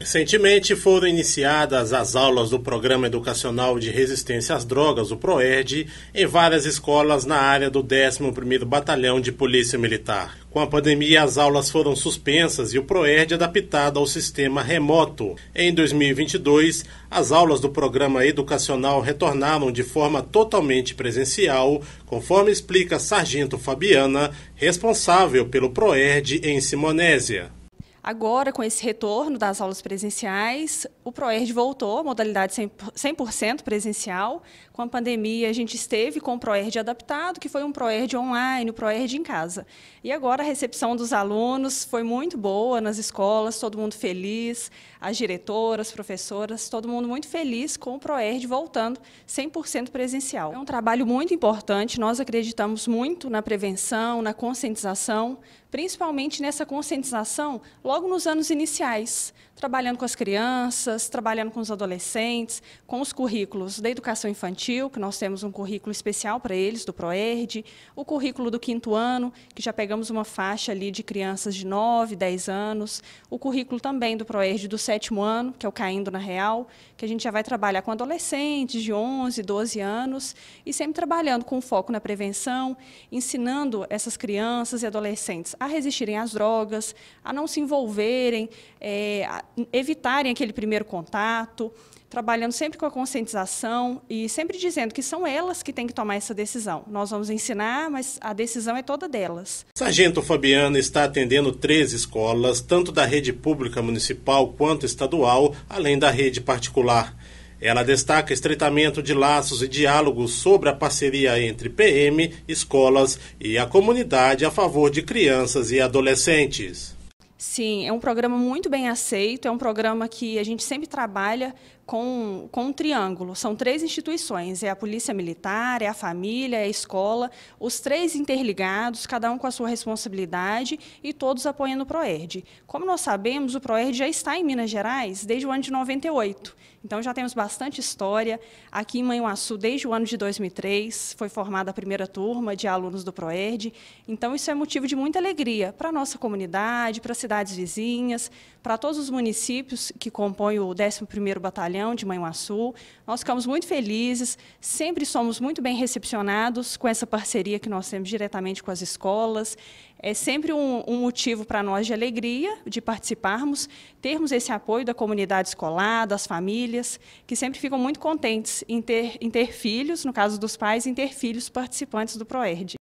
Recentemente foram iniciadas as aulas do Programa Educacional de Resistência às Drogas, o PROERD, em várias escolas na área do 11º Batalhão de Polícia Militar. Com a pandemia, as aulas foram suspensas e o PROERD é adaptado ao sistema remoto. Em 2022, as aulas do programa educacional retornaram de forma totalmente presencial, conforme explica Sargento Fabiana, responsável pelo PROERD em Simonésia. Agora, com esse retorno das aulas presenciais, o ProERD voltou à modalidade 100% presencial. Com a pandemia, a gente esteve com o ProERD adaptado, que foi um ProERD online, o um ProERD em casa. E agora a recepção dos alunos foi muito boa nas escolas, todo mundo feliz, as diretoras, professoras, todo mundo muito feliz com o ProERD voltando 100% presencial. É um trabalho muito importante, nós acreditamos muito na prevenção, na conscientização, principalmente nessa conscientização logo nos anos iniciais, trabalhando com as crianças, trabalhando com os adolescentes, com os currículos da educação infantil, que nós temos um currículo especial para eles, do ProERD, o currículo do quinto ano, que já pegamos uma faixa ali de crianças de 9, 10 anos, o currículo também do ProERD do sétimo ano, que é o Caindo na Real, que a gente já vai trabalhar com adolescentes de 11, 12 anos, e sempre trabalhando com foco na prevenção, ensinando essas crianças e adolescentes a resistirem às drogas, a não se envolverem, é, evitarem aquele primeiro contato, trabalhando sempre com a conscientização e sempre dizendo que são elas que têm que tomar essa decisão. Nós vamos ensinar, mas a decisão é toda delas. Sargento Fabiano está atendendo três escolas, tanto da rede pública municipal quanto estadual, além da rede particular. Ela destaca estreitamento de laços e diálogos sobre a parceria entre PM, escolas e a comunidade a favor de crianças e adolescentes. Sim, é um programa muito bem aceito, é um programa que a gente sempre trabalha com, com um triângulo. São três instituições: é a Polícia Militar, é a família, é a escola, os três interligados, cada um com a sua responsabilidade e todos apoiando o PROERD. Como nós sabemos, o PROERD já está em Minas Gerais desde o ano de 98. Então já temos bastante história. Aqui em Manhuaçu, desde o ano de 2003, foi formada a primeira turma de alunos do PROERD. Então isso é motivo de muita alegria para a nossa comunidade, para a cidade cidades vizinhas, para todos os municípios que compõem o 11º Batalhão de Manhuaçu. Nós ficamos muito felizes, sempre somos muito bem recepcionados com essa parceria que nós temos diretamente com as escolas. É sempre um, um motivo para nós de alegria de participarmos, termos esse apoio da comunidade escolar, das famílias, que sempre ficam muito contentes em ter, em ter filhos, no caso dos pais, em ter filhos participantes do ProERD.